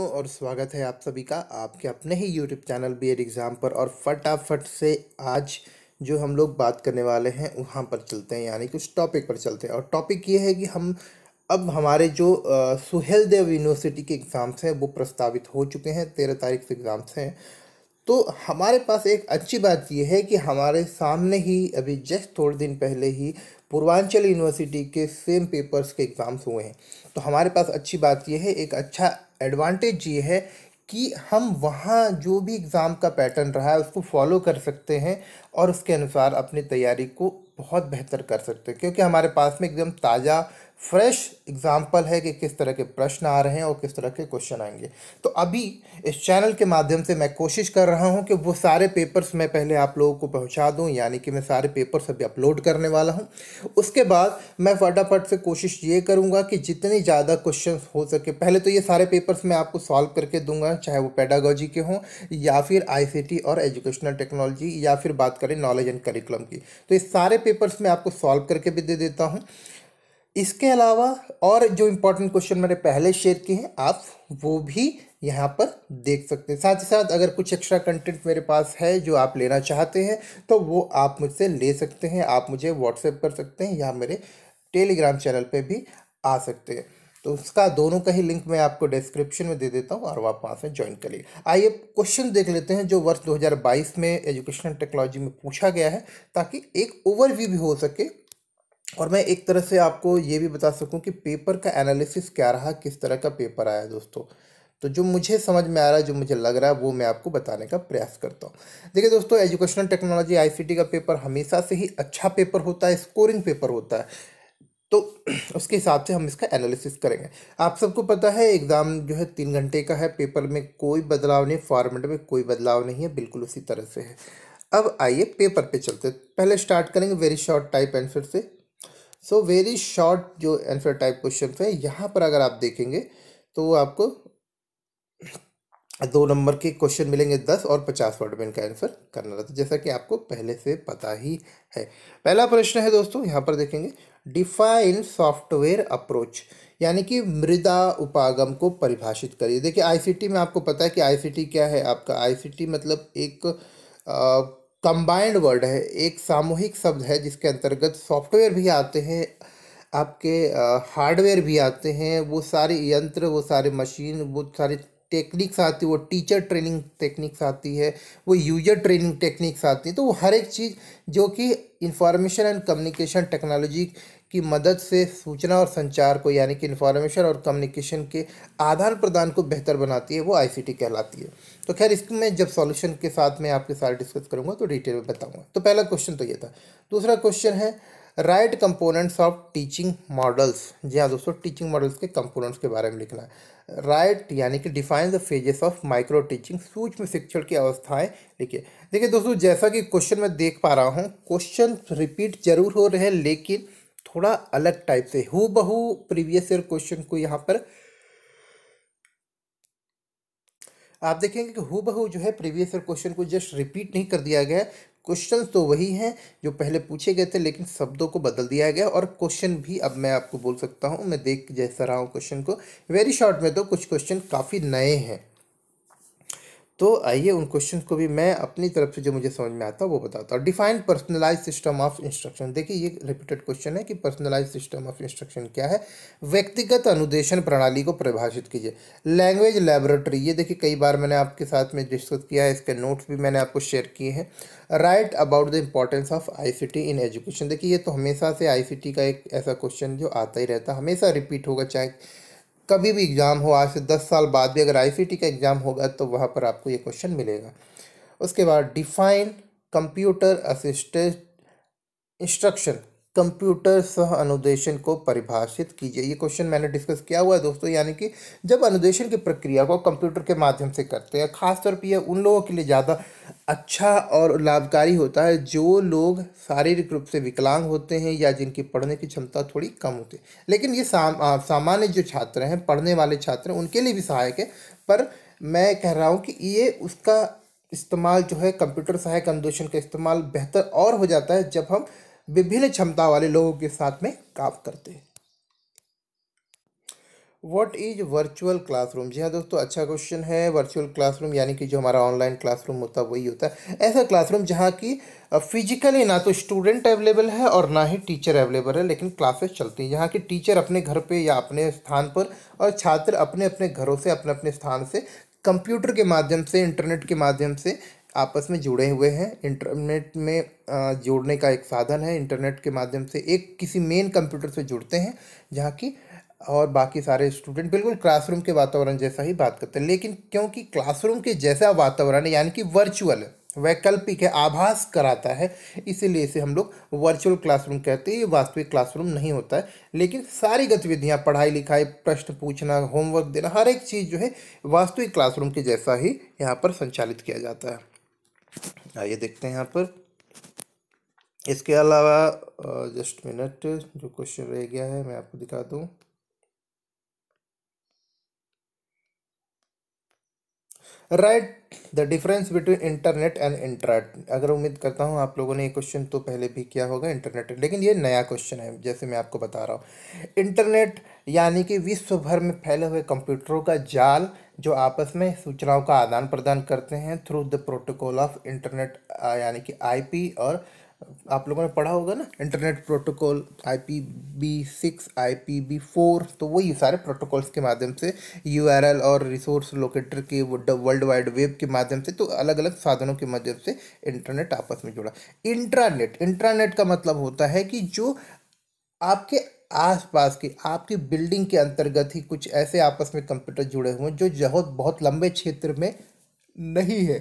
दोस्तों और स्वागत है आप सभी का आपके अपने ही YouTube channel B Ed exam पर और फटाफट से आज जो हम लोग बात करने वाले हैं वहाँ पर चलते हैं यानी कि उस टॉपिक पर चलते हैं और टॉपिक ये है कि हम अब हमारे जो आ, सुहेल देव यूनिवर्सिटी के एग्ज़ाम्स हैं वो प्रस्तावित हो चुके हैं तेरह तारीख से एग्ज़ाम्स हैं तो हमारे पास एक अच्छी बात यह है कि हमारे सामने ही अभी जस्ट थोड़े दिन पहले ही पूर्वांचल यूनिवर्सिटी के सेम पेपर्स के एग्ज़ाम्स हुए हैं तो हमारे पास अच्छी बात यह है एक अच्छा एडवांटेज ये है कि हम वहाँ जो भी एग्ज़ाम का पैटर्न रहा है उसको फॉलो कर सकते हैं और उसके अनुसार अपनी तैयारी को बहुत बेहतर कर सकते हैं क्योंकि हमारे पास में एकदम ताज़ा फ्रेश एग्जाम्पल है कि किस तरह के प्रश्न आ रहे हैं और किस तरह के क्वेश्चन आएंगे तो अभी इस चैनल के माध्यम से मैं कोशिश कर रहा हूं कि वो सारे पेपर्स मैं पहले आप लोगों को पहुंचा दूं यानी कि मैं सारे पेपर्स अभी अपलोड करने वाला हूं उसके बाद मैं फटाफट से कोशिश ये करूंगा कि जितने ज़्यादा क्वेश्चन हो सके पहले तो ये सारे पेपर्स मैं आपको सॉल्व करके दूंगा चाहे वो पैडागोजी के हों या फिर आई और एजुकेशनल टेक्नोलॉजी या फिर बात करें नॉलेज एंड करिकुलम की तो ये सारे पेपर्स मैं आपको सॉल्व करके भी दे देता हूँ इसके अलावा और जो इम्पोर्टेंट क्वेश्चन मैंने पहले शेयर किए हैं आप वो भी यहाँ पर देख सकते हैं साथ ही साथ अगर कुछ एक्स्ट्रा कंटेंट मेरे पास है जो आप लेना चाहते हैं तो वो आप मुझसे ले सकते हैं आप मुझे व्हाट्सएप कर सकते हैं या मेरे टेलीग्राम चैनल पे भी आ सकते हैं तो उसका दोनों का ही लिंक मैं आपको डिस्क्रिप्शन में दे देता हूँ और आप वहाँ से ज्वाइन करिए आइए क्वेश्चन देख लेते हैं जो वर्ष 2022 में एजुकेशन टेक्नोलॉजी में पूछा गया है ताकि एक ओवरव्यू भी हो सके और मैं एक तरह से आपको ये भी बता सकूं कि पेपर का एनालिसिस क्या रहा किस तरह का पेपर आया दोस्तों तो जो मुझे समझ में आ रहा है जो मुझे लग रहा है वो मैं आपको बताने का प्रयास करता हूँ देखिए दोस्तों एजुकेशनल टेक्नोलॉजी आईसीटी का पेपर हमेशा से ही अच्छा पेपर होता है स्कोरिंग पेपर होता है तो उसके हिसाब से हम इसका एनालिसिस करेंगे आप सबको पता है एग्ज़ाम जो है तीन घंटे का है पेपर में कोई बदलाव नहीं फॉर्मेट में कोई बदलाव नहीं है बिल्कुल उसी तरह से है अब आइए पेपर पे चलते पहले स्टार्ट करेंगे वेरी शॉर्ट टाइप आंसर से सो वेरी शॉर्ट जो एनफेयर टाइप क्वेश्चन है यहाँ पर अगर आप देखेंगे तो आपको दो नंबर के क्वेश्चन मिलेंगे दस और पचास वर्ड में इनका आंसर करना रहता है जैसा कि आपको पहले से पता ही है पहला प्रश्न है दोस्तों यहाँ पर देखेंगे डिफाइन सॉफ्टवेयर अप्रोच यानी कि मृदा उपागम को परिभाषित करिए देखिए आईसीटी में आपको पता है कि आईसीटी क्या है आपका आईसीटी मतलब एक आ, कंबाइंड वर्ड है एक सामूहिक शब्द है जिसके अंतर्गत सॉफ्टवेयर भी आते हैं आपके हार्डवेयर भी आते हैं वो सारे यंत्र वो सारे मशीन वो सारे टेक्निक्स आती है वो टीचर ट्रेनिंग टेक्निक्स आती है वो यूजर ट्रेनिंग टेक्निक्स आती है तो वो हर एक चीज़ जो कि इंफॉर्मेशन एंड कम्युनिकेशन टेक्नोलॉजी की मदद से सूचना और संचार को यानी कि इन्फॉर्मेशन और कम्युनिकेशन के आदान प्रदान को बेहतर बनाती है वो आईसीटी कहलाती है तो खैर इसको मैं जब सॉल्यूशन के साथ मैं आपके साथ डिस्कस करूंगा तो डिटेल में बताऊंगा तो पहला क्वेश्चन तो ये था दूसरा क्वेश्चन है write components of teaching models जी हाँ दोस्तों टीचिंग मॉडल्स के कंपोनेंट्स के बारे में लिखना है राइट right, यानी कि define the phases of micro teaching सूक्ष्म शिक्षण की अवस्थाएं देखिए देखिए दोस्तों जैसा कि क्वेश्चन में देख पा रहा हूँ क्वेश्चन रिपीट जरूर हो रहे हैं लेकिन थोड़ा अलग टाइप से हु बहू प्रीवियस ईयर क्वेश्चन को यहाँ पर आप देखेंगे कि हु बहू जो है प्रीवियस ईयर क्वेश्चन को जस्ट रिपीट नहीं कर दिया गया क्वेश्चन तो वही हैं जो पहले पूछे गए थे लेकिन शब्दों को बदल दिया गया और क्वेश्चन भी अब मैं आपको बोल सकता हूँ मैं देख जैसा रहा हूँ क्वेश्चन को वेरी शॉर्ट में तो कुछ क्वेश्चन काफ़ी नए हैं तो आइए उन क्वेश्चन को भी मैं अपनी तरफ से जो मुझे समझ में आता है वो बताता हूँ define personalise system of instruction देखिए ये रिपीटेड क्वेश्चन है कि पर्सनलाइज सिस्टम ऑफ इंस्ट्रक्शन क्या है व्यक्तिगत अनुदेशन प्रणाली को परिभाषित कीजिए लैंग्वेज लेबोरेटरी ये देखिए कई बार मैंने आपके साथ में डिस्कस किया है इसके नोट्स भी मैंने आपको शेयर किए हैं write about the importance of T in education देखिए ये तो हमेशा से टी का एक ऐसा क्वेश्चन जो आता ही रहता हमेशा रिपीट होगा चाहे कभी भी एग्ज़ाम हो आज से दस साल बाद भी अगर आई का एग्ज़ाम होगा तो वहाँ पर आपको ये क्वेश्चन मिलेगा उसके बाद define computer assisted instruction computer सह अनुदेशन को परिभाषित कीजिए ये क्वेश्चन मैंने डिस्कस किया हुआ है दोस्तों यानी कि जब अनुदेशन की प्रक्रिया को कंप्यूटर के माध्यम से करते हैं खासतौर पर यह उन लोगों के लिए ज़्यादा अच्छा और लाभकारी होता है जो लोग शारीरिक रूप से विकलांग होते हैं या जिनकी पढ़ने की क्षमता थोड़ी कम होती है लेकिन ये साम, सामान्य जो छात्र हैं पढ़ने वाले छात्र हैं उनके लिए भी सहायक है पर मैं कह रहा हूँ कि ये उसका इस्तेमाल जो है कंप्यूटर सहायक अनुदेशन का इस्तेमाल बेहतर और हो जाता है जब हम विभिन्न क्षमता वाले लोगों के साथ में काम करते हैं व्हाट इज वर्चुअल क्लासरूम जी हाँ दोस्तों अच्छा क्वेश्चन है वर्चुअल क्लासरूम यानी कि जो हमारा ऑनलाइन क्लासरूम होता है वही होता है ऐसा क्लासरूम जहाँ की फिजिकली ना तो स्टूडेंट अवेलेबल है और ना ही टीचर अवेलेबल है लेकिन क्लासेस चलती हैं जहाँ की टीचर अपने घर पे या अपने स्थान पर और छात्र अपने अपने घरों से अपने अपने स्थान से कंप्यूटर के माध्यम से इंटरनेट के माध्यम से आपस में जुड़े हुए हैं इंटरनेट में जोड़ने का एक साधन है इंटरनेट के माध्यम से एक किसी मेन कंप्यूटर से जुड़ते हैं जहाँ की और बाकी सारे स्टूडेंट बिल्कुल क्लासरूम के वातावरण जैसा ही बात करते हैं लेकिन क्योंकि क्लासरूम के जैसा वातावरण यानी कि वर्चुअल वैकल्पिक है आभास कराता है इसीलिए इसे हम लोग वर्चुअल क्लासरूम कहते हैं ये वास्तविक क्लासरूम नहीं होता है लेकिन सारी गतिविधियाँ पढ़ाई लिखाई प्रश्न पूछना होमवर्क देना हर एक चीज़ जो है वास्तविक क्लासरूम के जैसा ही यहाँ पर संचालित किया जाता है आइए देखते हैं यहाँ पर इसके अलावा जस्ट मिनट जो क्वेश्चन रह गया है मैं आपको दिखा दूँ write the difference between internet and internet अगर उम्मीद करता हूँ आप लोगों ने ये क्वेश्चन तो पहले भी किया होगा इंटरनेट लेकिन ये नया क्वेश्चन है जैसे मैं आपको बता रहा हूँ इंटरनेट यानी कि विश्व भर में फैले हुए कंप्यूटरों का जाल जो आपस में सूचनाओं का आदान प्रदान करते हैं through the protocol of internet यानी कि आईपी और आप लोगों ने पढ़ा होगा ना internet protocol I P V six I P V four तो वही सारे प्रोटोकॉल्स के माध्यम से यू आर एल और रिसोर्स लोकेटर के वर्ल्ड वाइड वेब के माध्यम से तो अलग अलग साधनों के माध्यम से इंटरनेट आपस में जुड़ा इंट्रानेट इंट्रानेट का मतलब होता है कि जो आपके आसपास की आपकी बिल्डिंग के अंतर्गत ही कुछ ऐसे आपस में कंप्यूटर जुड़े हुए हैं जो बहुत बहुत लंबे क्षेत्र में नहीं है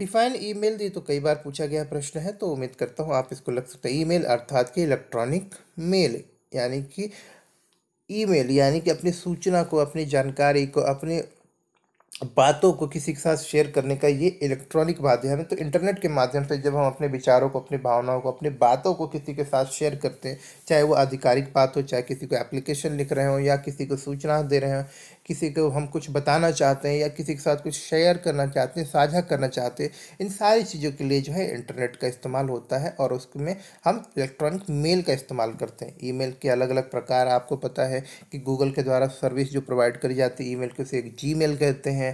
डिफाइन ईमेल दी तो कई बार पूछा गया प्रश्न है तो उम्मीद करता हूँ आप इसको लग सकते हैं ईमेल अर्थात कि इलेक्ट्रॉनिक मेल यानी कि ईमेल यानी कि अपनी सूचना को अपनी जानकारी को अपने बातों को किसी के साथ शेयर करने का ये इलेक्ट्रॉनिक माध्यम है तो इंटरनेट के माध्यम से जब हम अपने विचारों को अपनी भावनाओं को अपनी बातों को किसी के साथ शेयर करते हैं चाहे वो आधिकारिक बात हो चाहे किसी को एप्लीकेशन लिख रहे हो या किसी को सूचना दे रहे हो किसी को हम कुछ बताना चाहते हैं या किसी के साथ कुछ शेयर करना चाहते हैं साझा करना चाहते हैं इन सारी चीज़ों के लिए जो है इंटरनेट का इस्तेमाल होता है और उसमें हम इलेक्ट्रॉनिक मेल का इस्तेमाल करते हैं ईमेल के अलग अलग प्रकार आपको पता है कि गूगल के द्वारा सर्विस जो प्रोवाइड करी जाती है मेल के उसे एक जी कहते हैं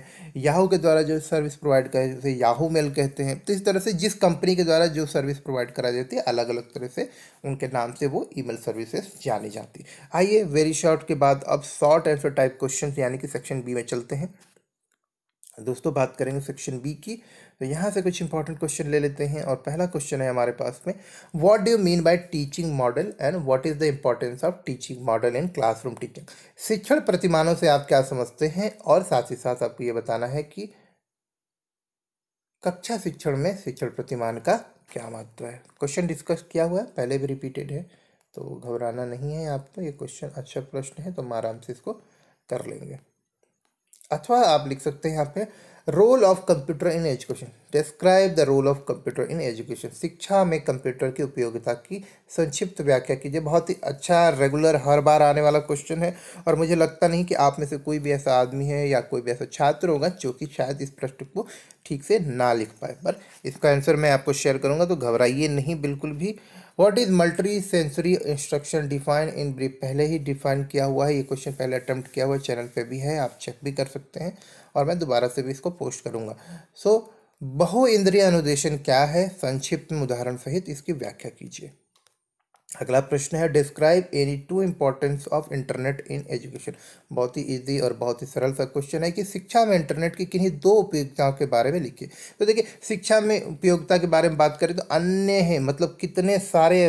याहू के द्वारा जो सर्विस प्रोवाइड कर उसे याहू मेल कहते हैं तो इस तरह से जिस कंपनी के द्वारा जो सर्विस प्रोवाइड करा जाती है अलग अलग तरह से उनके नाम से वो ई मेल सर्विसेज जानी जाती आइए वेरी शॉर्ट के बाद अब शॉर्ट आंसर टाइप क्वेश्चन यानी कि सेक्शन बी में चलते हैं दोस्तों बात करेंगे सेक्शन बी की तो यहाँ से कुछ इंपॉर्टेंट क्वेश्चन ले लेते हैं और पहला क्वेश्चन है हमारे पास में what do you mean by teaching model and what is the importance of teaching model in classroom teaching शिक्षण प्रतिमानों से आप क्या समझते हैं और साथ ही साथ आपको ये बताना है कि कक्षा शिक्षण में शिक्षण प्रतिमान का क्या महत्व है क्वेश्चन डिस्कस किया हुआ है पहले भी रिपीटेड है तो घबराना नहीं है आपको ये क्वेश्चन अच्छा प्रश्न है तो हम आराम से इसको कर लेंगे अथवा आप लिख सकते हैं यहाँ पे role of computer in education describe the role of computer in education शिक्षा में कंप्यूटर की उपयोगिता की संक्षिप्त व्याख्या कीजिए बहुत ही अच्छा रेगुलर हर बार आने वाला क्वेश्चन है और मुझे लगता नहीं कि आप में से कोई भी ऐसा आदमी है या कोई भी ऐसा छात्र होगा जो कि शायद इस प्रश्न को ठीक से ना लिख पाए पर इसका आंसर मैं आपको शेयर करूँगा तो घबराइए नहीं बिल्कुल भी what is multi sensory instruction define in brief पहले ही डिफाइन किया हुआ है ये क्वेश्चन पहले अटैम्प्ट किया हुआ चैनल पर भी है आप चेक भी कर सकते हैं और मैं दोबारा से भी इसको पोस्ट करूँगा सो बहु इंद्रिय अनुदेशन क्या है संक्षिप्त में उदाहरण सहित इसकी व्याख्या कीजिए अगला प्रश्न है describe any two importance of internet in education बहुत ही इजी और बहुत ही सरल सा क्वेश्चन है कि शिक्षा में इंटरनेट की किन्हीं दो उपयोगिताओं के बारे में लिखिए तो देखिए शिक्षा में उपयोगिता के बारे में बात करें तो अन्य है मतलब कितने सारे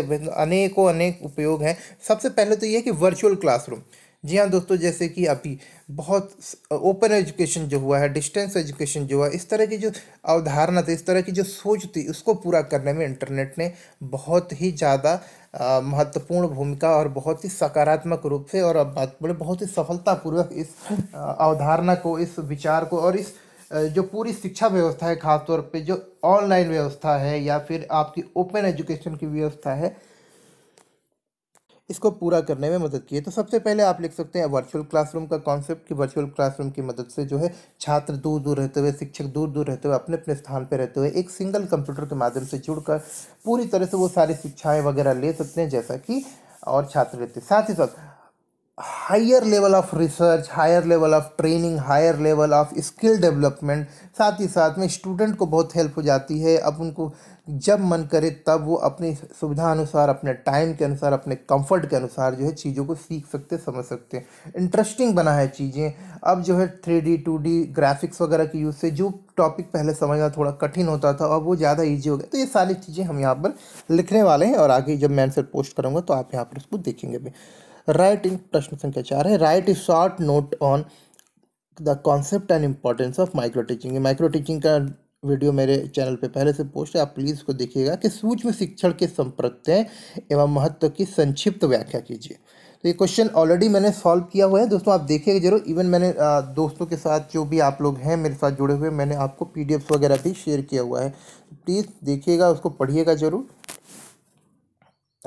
अनेकों अनेक उपयोग हैं सबसे पहले तो ये कि वर्चुअल क्लासरूम जी हाँ दोस्तों जैसे कि अभी बहुत ओपन एजुकेशन जो हुआ है डिस्टेंस एजुकेशन जो हुआ इस तरह की जो अवधारणा थी इस तरह की जो सोच थी उसको पूरा करने में इंटरनेट ने बहुत ही ज़्यादा महत्वपूर्ण भूमिका और बहुत ही सकारात्मक रूप से और अब बात बोले बहुत ही सफलतापूर्वक इस अवधारणा को इस विचार को और इस जो पूरी शिक्षा व्यवस्था है खासतौर पे जो ऑनलाइन व्यवस्था है या फिर आपकी ओपन एजुकेशन की व्यवस्था है इसको पूरा करने में मदद की है तो सबसे पहले आप लिख सकते हैं वर्चुअल क्लासरूम का कॉन्सेप्ट कि वर्चुअल क्लासरूम की मदद से जो है छात्र दूर दूर रहते हुए शिक्षक दूर दूर रहते हुए अपने अपने स्थान पर रहते हुए एक सिंगल कंप्यूटर के माध्यम से जुड़कर पूरी तरह से वो सारी शिक्षाएँ वगैरह ले सकते हैं जैसा कि और छात्र रहते साथ ही साथ higher level of research higher level of training higher level of skill development साथ ही साथ में स्टूडेंट को बहुत हेल्प हो जाती है अब उनको जब मन करे तब वो अपनी सुविधा अनुसार अपने टाइम के अनुसार अपने कंफर्ट के अनुसार जो है चीज़ों को सीख सकते समझ सकते हैं इंटरेस्टिंग बना है चीज़ें अब जो है three D two D graphics वगैरह के यूज़ से जो टॉपिक पहले समझना थोड़ा कठिन होता था अब वो ज़्यादा ईजी हो गया तो ये सारी चीज़ें हम यहाँ पर लिखने वाले हैं और आगे जब मैं आंसर पोस्ट करूँगा तो आप यहाँ पर उसको देखेंगे भी राइट इन प्रश्न संख्या चार है write is short note on the concept and importance of micro teaching micro teaching का वीडियो मेरे चैनल पे पहले से पोस्ट है आप प्लीज़ उसको देखिएगा कि सूक्ष्म शिक्षण के संप्रत्यय एवं महत्व की संक्षिप्त व्याख्या कीजिए तो ये क्वेश्चन ऑलरेडी मैंने सॉल्व किया हुआ है दोस्तों आप देखिएगा जरूर इवन मैंने दोस्तों के साथ जो भी आप लोग हैं मेरे साथ जुड़े हुए मैंने आपको पी वगैरह भी शेयर किया हुआ है तो प्लीज़ देखिएगा उसको पढ़िएगा जरूर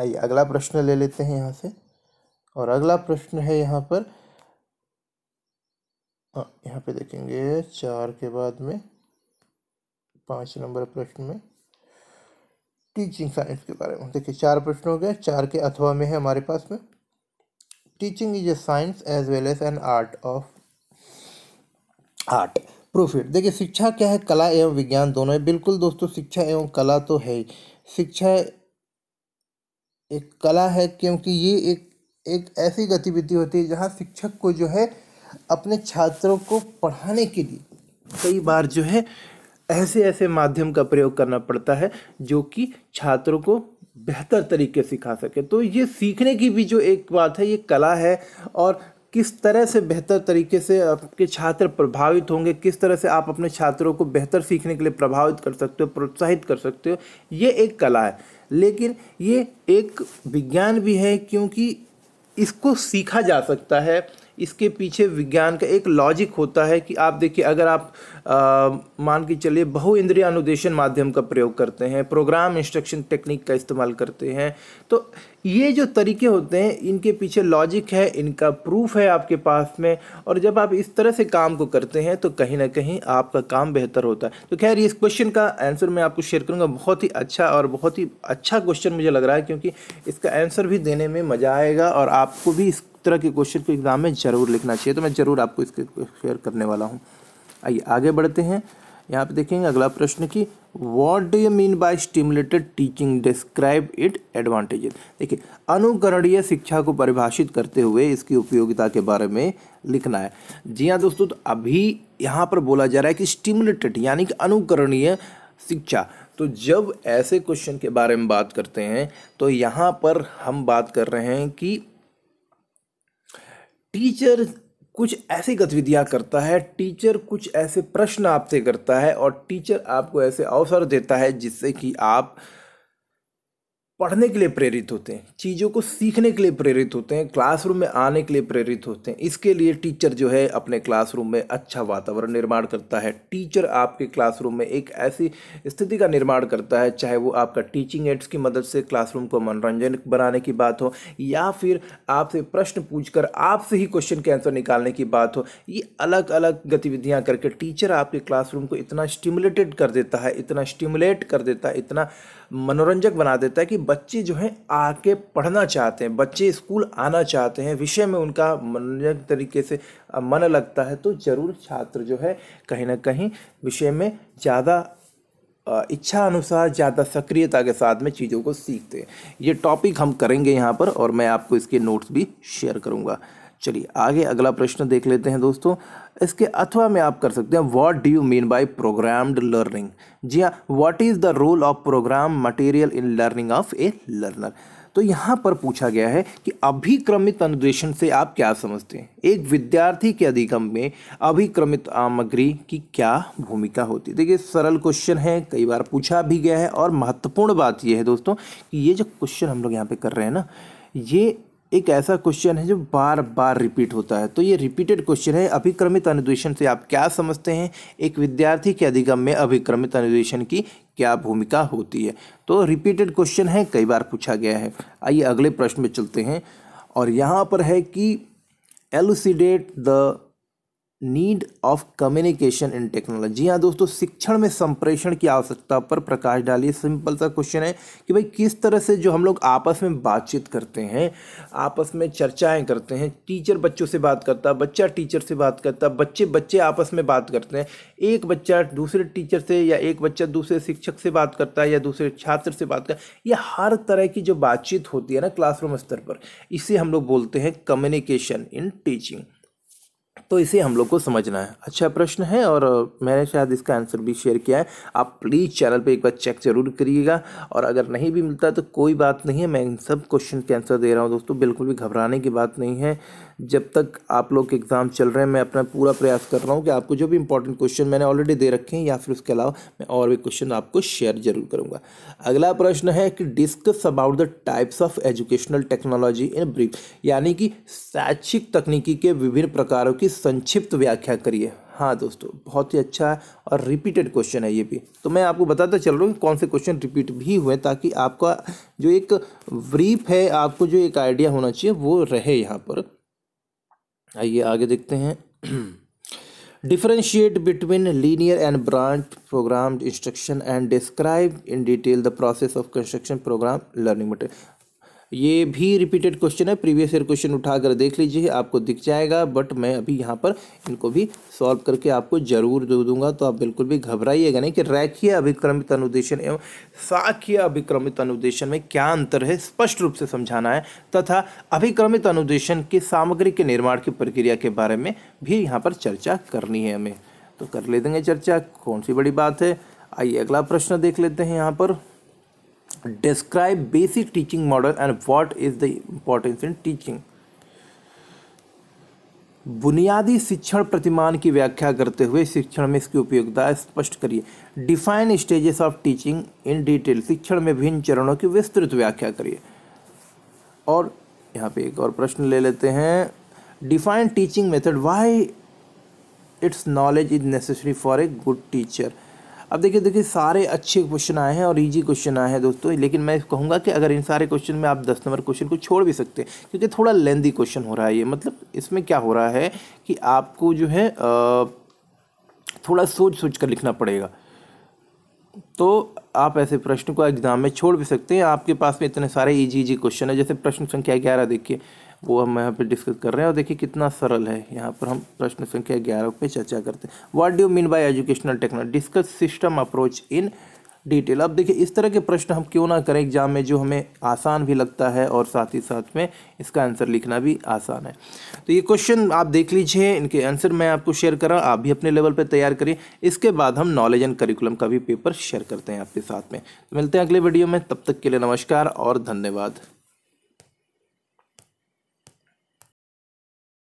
आइए अगला प्रश्न ले लेते हैं यहाँ से और अगला प्रश्न है यहाँ पर यहाँ पे देखेंगे चार के बाद में पांच नंबर प्रश्न में टीचिंग साइंस के बारे में देखिए चार प्रश्न हो गए चार के अथवा में है हमारे पास में teaching is a science as well as an art of art proof it देखिए शिक्षा क्या है कला एवं विज्ञान दोनों है बिल्कुल दोस्तों शिक्षा एवं कला तो है ही शिक्षा एक कला है क्योंकि ये एक एक ऐसी गतिविधि होती है जहाँ शिक्षक को जो है अपने छात्रों को पढ़ाने के लिए कई बार जो है ऐसे ऐसे माध्यम का प्रयोग करना पड़ता है जो कि छात्रों को बेहतर तरीके सिखा सके तो ये सीखने की भी जो एक बात है ये कला है और किस तरह से बेहतर तरीके से आपके छात्र प्रभावित होंगे किस तरह से आप अपने छात्रों को बेहतर सीखने के लिए प्रभावित कर सकते हो प्रोत्साहित कर सकते हो ये एक कला है लेकिन ये एक विज्ञान भी है क्योंकि इसको सीखा जा सकता है इसके पीछे विज्ञान का एक लॉजिक होता है कि आप देखिए अगर आप आ, मान के चलिए बहु इंद्रिय अनुदेशन माध्यम का प्रयोग करते हैं प्रोग्राम इंस्ट्रक्शन टेक्निक का इस्तेमाल करते हैं तो ये जो तरीके होते हैं इनके पीछे लॉजिक है इनका प्रूफ है आपके पास में और जब आप इस तरह से काम को करते हैं तो कहीं ना कहीं आपका काम बेहतर होता है तो खैर इस क्वेश्चन का आंसर मैं आपको शेयर करूँगा बहुत ही अच्छा और बहुत ही अच्छा क्वेश्चन मुझे लग रहा है क्योंकि इसका आंसर भी देने में मज़ा आएगा और आपको भी इस तरह के क्वेश्चन को एग्ज़ाम में ज़रूर लिखना चाहिए तो मैं ज़रूर आपको इसके शेयर करने वाला हूँ आइए आगे बढ़ते हैं यहाँ पे देखेंगे अगला प्रश्न कि what do you mean by stimulated teaching describe it advantages देखिए अनुकरणीय शिक्षा को परिभाषित करते हुए इसकी उपयोगिता के बारे में लिखना है जी हाँ दोस्तों तो अभी यहाँ पर बोला जा रहा है कि स्टिमुलेटेड यानी कि अनुकरणीय शिक्षा तो जब ऐसे क्वेश्चन के बारे में बात करते हैं तो यहाँ पर हम बात कर रहे हैं कि टीचर कुछ ऐसी गतिविधियाँ करता है टीचर कुछ ऐसे प्रश्न आपसे करता है और टीचर आपको ऐसे अवसर देता है जिससे कि आप पढ़ने के लिए प्रेरित होते हैं चीज़ों को सीखने के लिए प्रेरित होते हैं क्लासरूम में आने के लिए प्रेरित होते हैं इसके लिए टीचर जो है अपने क्लासरूम में अच्छा वातावरण निर्माण करता है टीचर आपके क्लासरूम में एक ऐसी स्थिति का निर्माण करता है चाहे वो आपका टीचिंग एड्स की मदद से क्लासरूम को मनोरंजन बनाने की बात हो या फिर आपसे प्रश्न पूछ आपसे ही क्वेश्चन के आंसर निकालने की बात हो ये अलग अलग गतिविधियाँ करके टीचर आपके क्लासरूम को इतना स्टिमुलेटेड कर देता है इतना स्टिमुलेट कर देता है इतना मनोरंजक बना देता है कि बच्चे जो हैं आके पढ़ना चाहते हैं बच्चे स्कूल आना चाहते हैं विषय में उनका मनोरंजक तरीके से मन लगता है तो ज़रूर छात्र जो है कहीं ना कहीं विषय में ज़्यादा इच्छा अनुसार ज़्यादा सक्रियता के साथ में चीज़ों को सीखते हैं ये टॉपिक हम करेंगे यहाँ पर और मैं आपको इसके नोट्स भी शेयर करूँगा चलिए आगे अगला प्रश्न देख लेते हैं दोस्तों इसके अथवा में आप कर सकते हैं what do you mean by programmed learning जी हाँ what is the role of programme material in learning of a learner तो यहाँ पर पूछा गया है कि अभिक्रमित अनुदेशन से आप क्या समझते हैं एक विद्यार्थी के अधिगम में अभिक्रमित सामग्री की क्या भूमिका होती है देखिए सरल क्वेश्चन है कई बार पूछा भी गया है और महत्वपूर्ण बात यह है दोस्तों कि ये जो क्वेश्चन हम लोग यहाँ पे कर रहे हैं ना ये एक ऐसा क्वेश्चन है जो बार बार रिपीट होता है तो ये रिपीटेड क्वेश्चन है अभिक्रमित अनुद्वेशन से आप क्या समझते हैं एक विद्यार्थी के अधिगम में अभिक्रमित अनुद्वेशन की क्या भूमिका होती है तो रिपीटेड क्वेश्चन है कई बार पूछा गया है आइए अगले प्रश्न में चलते हैं और यहाँ पर है कि elucidate the need of communication in technology हाँ दोस्तों शिक्षण में संप्रेषण की आवश्यकता पर प्रकाश डालिए सिंपल सा क्वेश्चन है कि भाई किस तरह से जो हम लोग आपस में बातचीत करते हैं आपस में चर्चाएं करते हैं टीचर बच्चों से बात करता बच्चा टीचर से बात करता बच्चे बच्चे आपस में बात करते हैं एक बच्चा दूसरे टीचर से या एक बच्चा दूसरे शिक्षक से बात करता है या दूसरे छात्र से बात कर या हर तरह की जो बातचीत होती है ना क्लासरूम स्तर पर इसे हम लोग बोलते हैं कम्युनिकेशन इन टीचिंग तो इसे हम लोग को समझना है अच्छा प्रश्न है और मैंने शायद इसका आंसर भी शेयर किया है आप प्लीज़ चैनल पे एक बार चेक जरूर करिएगा और अगर नहीं भी मिलता तो कोई बात नहीं है मैं इन सब क्वेश्चन के आंसर दे रहा हूँ दोस्तों बिल्कुल भी घबराने की बात नहीं है जब तक आप लोग के एग्ज़ाम चल रहे हैं मैं अपना पूरा प्रयास कर रहा हूँ कि आपको जो भी इंपॉर्टेंट क्वेश्चन मैंने ऑलरेडी दे रखे हैं या फिर उसके अलावा मैं और भी क्वेश्चन आपको शेयर जरूर करूँगा अगला प्रश्न है कि discuss about the types of educational technology in brief यानी कि शैक्षिक तकनीकी के विभिन्न प्रकारों की संक्षिप्त व्याख्या करिए हाँ दोस्तों बहुत ही अच्छा है और रिपीटेड क्वेश्चन है ये भी तो मैं आपको बताता चल रहा हूँ कौन से क्वेश्चन रिपीट भी हुए ताकि आपका जो एक ब्रीफ है आपको जो एक आइडिया होना चाहिए वो रहे यहाँ पर आइए आगे देखते हैं differentiate between linear and branch programme instruction and describe in detail the process of construction programme learning material ये भी रिपीटेड क्वेश्चन है प्रीवियस ईयर क्वेश्चन उठाकर देख लीजिए आपको दिख जाएगा बट मैं अभी यहाँ पर इनको भी सॉल्व करके आपको जरूर दे दूंगा तो आप बिल्कुल भी घबराइएगा नहीं कि रैखीय अभिक्रमित अनुदेशन एवं साखीय अभिक्रमित अनुदेशन में क्या अंतर है स्पष्ट रूप से समझाना है तथा अभिक्रमित अनुदेशन की सामग्री के निर्माण की प्रक्रिया के बारे में भी यहाँ पर चर्चा करनी है हमें तो कर ले देंगे चर्चा कौन सी बड़ी बात है आइए अगला प्रश्न देख लेते हैं यहाँ पर describe basic teaching model and what is the importance in teaching बुनियादी शिक्षण प्रतिमान की व्याख्या करते हुए शिक्षण में इसकी उपयोगिता स्पष्ट करिए define stages of teaching in detail शिक्षण में भिन्न चरणों की विस्तृत व्याख्या करिए और यहाँ पे एक और प्रश्न ले लेते हैं define teaching method why its knowledge is necessary for a good teacher अब देखिए देखिए सारे अच्छे क्वेश्चन आए हैं और इजी क्वेश्चन आए हैं दोस्तों लेकिन मैं कहूँगा कि अगर इन सारे क्वेश्चन में आप दस नंबर क्वेश्चन को छोड़ भी सकते हैं क्योंकि थोड़ा लेंदी क्वेश्चन हो रहा है ये मतलब इसमें क्या हो रहा है कि आपको जो है थोड़ा सोच सोच कर लिखना पड़ेगा तो आप ऐसे प्रश्न को एग्ज़ाम में छोड़ भी सकते हैं आपके पास में इतने सारे इजी इजी क्वेश्चन है जैसे प्रश्न संख्या ग्यारह देखिए वो हम यहाँ पे डिस्कस कर रहे हैं और देखिए कितना सरल है यहाँ पर हम प्रश्न संख्या ग्यारह पे चर्चा करते हैं what do mean by educational technology discuss system approach in detail अब देखिए इस तरह के प्रश्न हम क्यों ना करें एग्जाम में जो हमें आसान भी लगता है और साथ ही साथ में इसका आंसर लिखना भी आसान है तो ये क्वेश्चन आप देख लीजिए इनके आंसर मैं आपको शेयर कर रहा हूँ आप भी अपने लेवल पर तैयार करिए इसके बाद हम नॉलेज एंड करिकुलम का भी पेपर शेयर करते हैं आपके साथ में मिलते हैं अगले वीडियो में तब तक के लिए नमस्कार और धन्यवाद